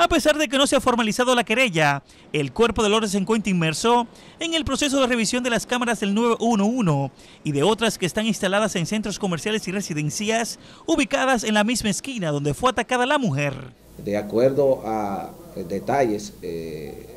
A pesar de que no se ha formalizado la querella, el cuerpo de orden se encuentra inmerso en el proceso de revisión de las cámaras del 911 y de otras que están instaladas en centros comerciales y residencias ubicadas en la misma esquina donde fue atacada la mujer. De acuerdo a eh, detalles, eh,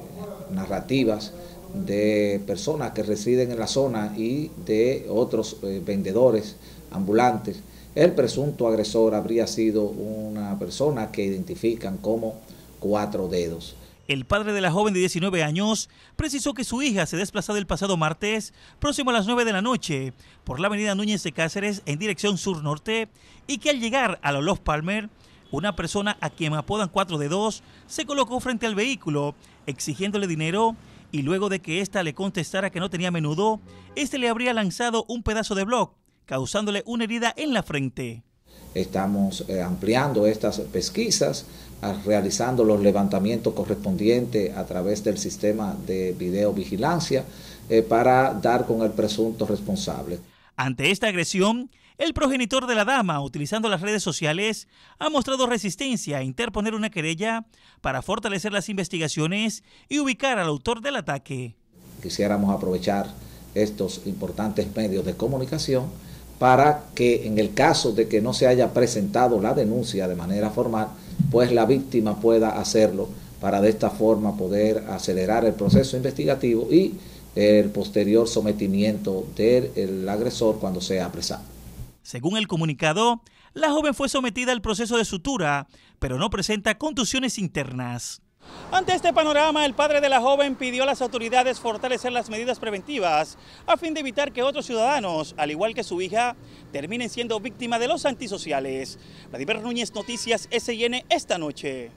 narrativas, de personas que residen en la zona y de otros eh, vendedores ambulantes. El presunto agresor habría sido una persona que identifican como cuatro dedos. El padre de la joven de 19 años precisó que su hija se desplazaba el pasado martes, próximo a las 9 de la noche, por la avenida Núñez de Cáceres en dirección sur-norte y que al llegar a la Los Palmer, una persona a quien apodan cuatro dedos se colocó frente al vehículo exigiéndole dinero y luego de que ésta le contestara que no tenía menudo, este le habría lanzado un pedazo de bloc, causándole una herida en la frente. Estamos eh, ampliando estas pesquisas, ah, realizando los levantamientos correspondientes a través del sistema de videovigilancia eh, para dar con el presunto responsable. Ante esta agresión, el progenitor de la dama, utilizando las redes sociales, ha mostrado resistencia a interponer una querella para fortalecer las investigaciones y ubicar al autor del ataque. Quisiéramos aprovechar estos importantes medios de comunicación para que en el caso de que no se haya presentado la denuncia de manera formal, pues la víctima pueda hacerlo para de esta forma poder acelerar el proceso investigativo y el posterior sometimiento del agresor cuando sea apresado. Según el comunicado, la joven fue sometida al proceso de sutura, pero no presenta contusiones internas. Ante este panorama, el padre de la joven pidió a las autoridades fortalecer las medidas preventivas a fin de evitar que otros ciudadanos, al igual que su hija, terminen siendo víctimas de los antisociales. Vladimir Núñez, Noticias SN, esta noche.